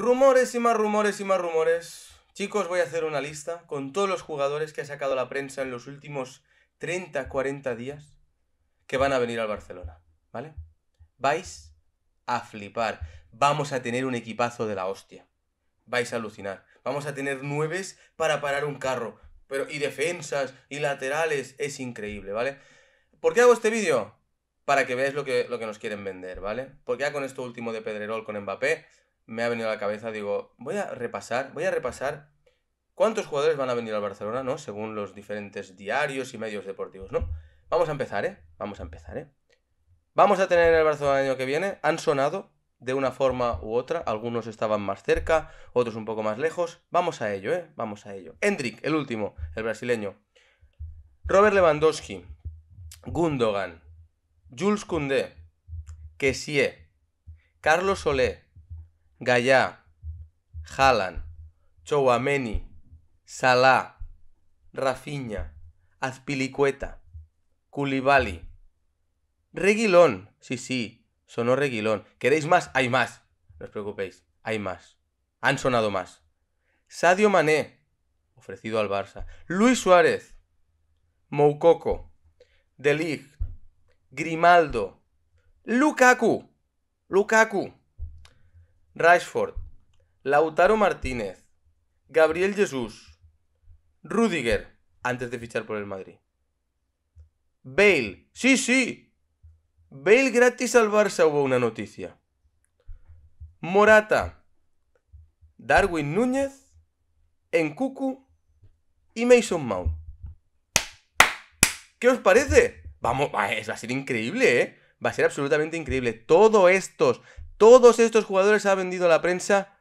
Rumores y más rumores y más rumores. Chicos, voy a hacer una lista con todos los jugadores que ha sacado la prensa en los últimos 30, 40 días que van a venir al Barcelona, ¿vale? Vais a flipar. Vamos a tener un equipazo de la hostia. Vais a alucinar. Vamos a tener nueves para parar un carro. Pero, y defensas, y laterales. Es increíble, ¿vale? ¿Por qué hago este vídeo? Para que veáis lo que, lo que nos quieren vender, ¿vale? Porque ya con esto último de Pedrerol con Mbappé, me ha venido a la cabeza, digo, voy a repasar, voy a repasar cuántos jugadores van a venir al Barcelona, ¿no? Según los diferentes diarios y medios deportivos, ¿no? Vamos a empezar, ¿eh? Vamos a empezar, ¿eh? Vamos a tener el Barcelona el año que viene. Han sonado de una forma u otra. Algunos estaban más cerca, otros un poco más lejos. Vamos a ello, ¿eh? Vamos a ello. Hendrik, el último, el brasileño. Robert Lewandowski. Gundogan. Jules Koundé. Kessie. Carlos Solé. Gaya, Jalan, Chouameni, Salah, Rafinha, Azpilicueta, Culibali, Reguilón, sí, sí, sonó Reguilón. ¿Queréis más? Hay más, no os preocupéis, hay más. Han sonado más. Sadio Mané, ofrecido al Barça, Luis Suárez, Moukoko, Delig, Grimaldo, Lukaku, Lukaku, Rashford, Lautaro Martínez, Gabriel Jesús, Rudiger, antes de fichar por el Madrid. Bale, sí, sí. Bale gratis al Barça hubo una noticia. Morata, Darwin Núñez, Encucu y Mason Mount. ¿Qué os parece? Vamos, va a ser increíble, ¿eh? Va a ser absolutamente increíble. Todos estos todos estos jugadores ha vendido la prensa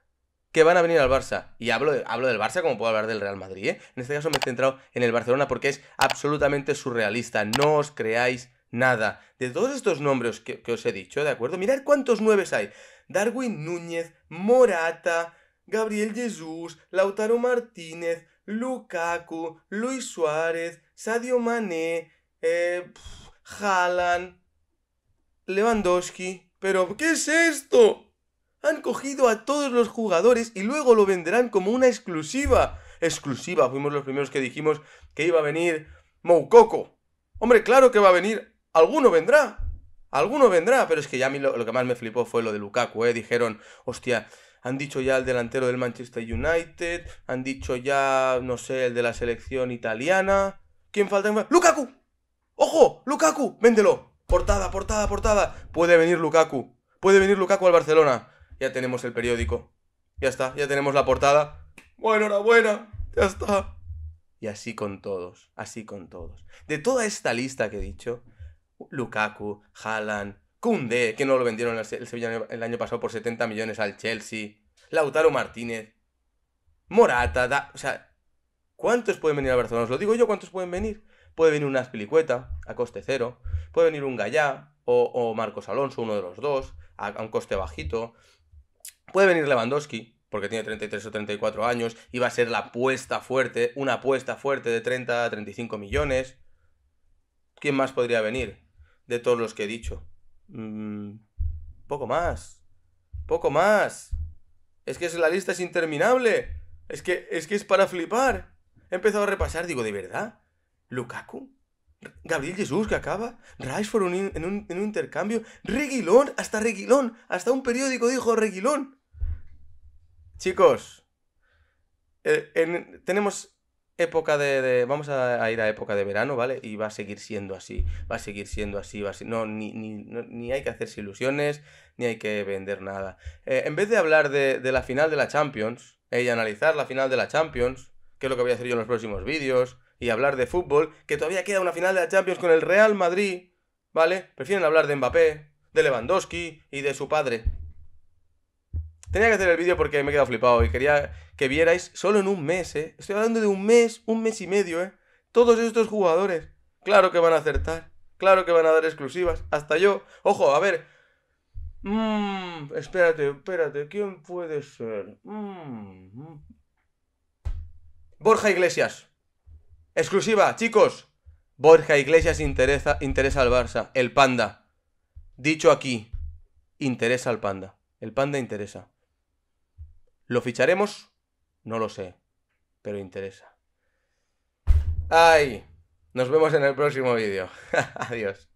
que van a venir al Barça. Y hablo, hablo del Barça como puedo hablar del Real Madrid, ¿eh? En este caso me he centrado en el Barcelona porque es absolutamente surrealista. No os creáis nada. De todos estos nombres que, os he dicho, ¿de acuerdo? Mirad cuántos nueves hay. Darwin Núñez, Morata, Gabriel Jesús, Lautaro Martínez, Lukaku, Luis Suárez, Sadio Mané, eh, Haaland, Lewandowski, ¿Pero qué es esto? Han cogido a todos los jugadores y luego lo venderán como una exclusiva. Exclusiva, fuimos los primeros que dijimos que iba a venir Moukoko. Hombre, claro que va a venir. Alguno vendrá. Alguno vendrá. Pero es que ya a mí lo, que más me flipó fue lo de Lukaku, ¿eh? Dijeron, hostia, han dicho ya el delantero del Manchester United. Han dicho ya, no sé, el de la selección italiana. ¿Quién falta? ¡Lukaku! ¡Ojo! ¡Lukaku! ¡Véndelo! Portada, portada, portada. Puede venir Lukaku. Puede venir Lukaku al Barcelona. Ya tenemos el periódico. Ya está, ya tenemos la portada. Bueno, enhorabuena. Ya está. Y así con todos, así con todos. De toda esta lista que he dicho, Lukaku, Haaland, Kunde, que no lo vendieron el el año pasado por 70 millones al Chelsea, Lautaro Martínez, Morata, o sea, ¿cuántos pueden venir al Barcelona? Os lo digo yo, ¿cuántos pueden venir? Puede venir una Aspilicueta a coste cero, Puede venir un Gallá o, Marcos Alonso, uno de los dos, a, un coste bajito. Puede venir Lewandowski, porque tiene 33 o 34 años y va a ser la apuesta fuerte, una apuesta fuerte de 30 a 35 millones. ¿Quién más podría venir de todos los que he dicho? Mm, poco más. Poco más. Es que la lista es interminable. Es que es, que es para flipar. He empezado a repasar, digo, ¿de verdad? ¿Lukaku? Gabriel Jesús que acaba, Rashford un en, un, intercambio, Reguilón, hasta Reguilón, hasta un periódico dijo Reguilón. Chicos, eh, tenemos época de, vamos a, ir a época de verano, ¿vale? Y va a seguir siendo así, va a seguir siendo así, va a no, ni, hay que hacerse ilusiones, ni hay que vender nada. Eh, en vez de hablar de, la final de la Champions, eh, y analizar la final de la Champions, que es lo que voy a hacer yo en los próximos vídeos, y hablar de fútbol, que todavía queda una final de la Champions con el Real Madrid, ¿vale? Prefieren hablar de Mbappé, de Lewandowski y de su padre. Tenía que hacer el vídeo porque me he quedado flipado y quería que vierais solo en un mes, ¿eh? Estoy hablando de un mes, un mes y medio, ¿eh? Todos estos jugadores, claro que van a acertar, claro que van a dar exclusivas, hasta yo. Ojo, a ver. Mmm, espérate, espérate, ¿quién puede ser? Mmm. Borja Iglesias. Exclusiva, chicos. Borja Iglesias interesa, interesa al Barça. El panda. Dicho aquí, interesa al panda. El panda interesa. ¿Lo ficharemos? No lo sé, pero interesa. ¡Ay! Nos vemos en el próximo vídeo. Adiós.